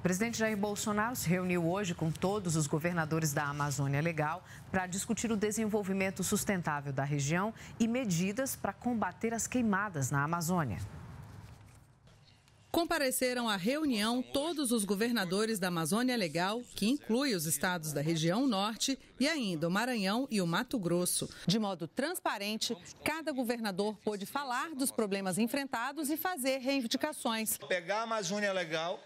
O presidente Jair Bolsonaro se reuniu hoje com todos os governadores da Amazônia Legal para discutir o desenvolvimento sustentável da região e medidas para combater as queimadas na Amazônia. Compareceram à reunião todos os governadores da Amazônia Legal, que inclui os estados da região norte e ainda o Maranhão e o Mato Grosso. De modo transparente, cada governador pôde falar dos problemas enfrentados e fazer reivindicações. Pegar a Amazônia Legal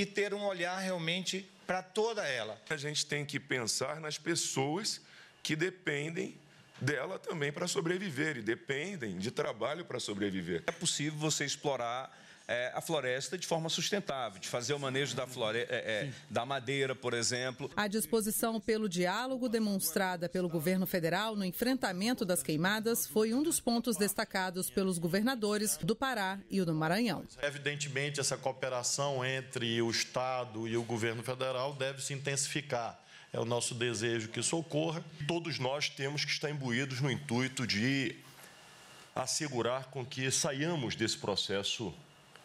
e ter um olhar realmente para toda ela. A gente tem que pensar nas pessoas que dependem dela também para sobreviver e dependem de trabalho para sobreviver. É possível você explorar é, a floresta de forma sustentável, de fazer o manejo da, flore... É, é da madeira, por exemplo. A disposição pelo diálogo demonstrada pelo governo federal no enfrentamento das queimadas foi um dos pontos destacados pelos governadores do Pará e do Maranhão. Evidentemente, essa cooperação entre o Estado e o governo federal deve se intensificar. É o nosso desejo que isso ocorra. Todos nós temos que estar imbuídos no intuito de assegurar com que saiamos desse processo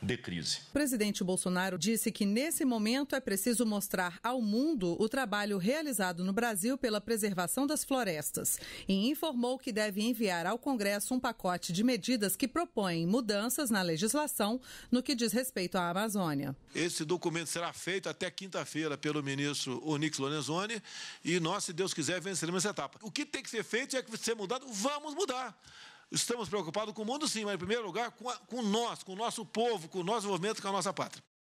de crise. O presidente Bolsonaro disse que nesse momento é preciso mostrar ao mundo o trabalho realizado no Brasil pela preservação das florestas e informou que deve enviar ao Congresso um pacote de medidas que propõem mudanças na legislação no que diz respeito à Amazônia. Esse documento será feito até quinta-feira pelo ministro Onix Lorenzoni e nós, se Deus quiser, venceremos essa etapa. O que tem que ser feito é que ser mudado, vamos mudar. Estamos preocupados com o mundo, sim, mas em primeiro lugar com, a, com nós, com o nosso povo, com o nosso movimento, com a nossa pátria.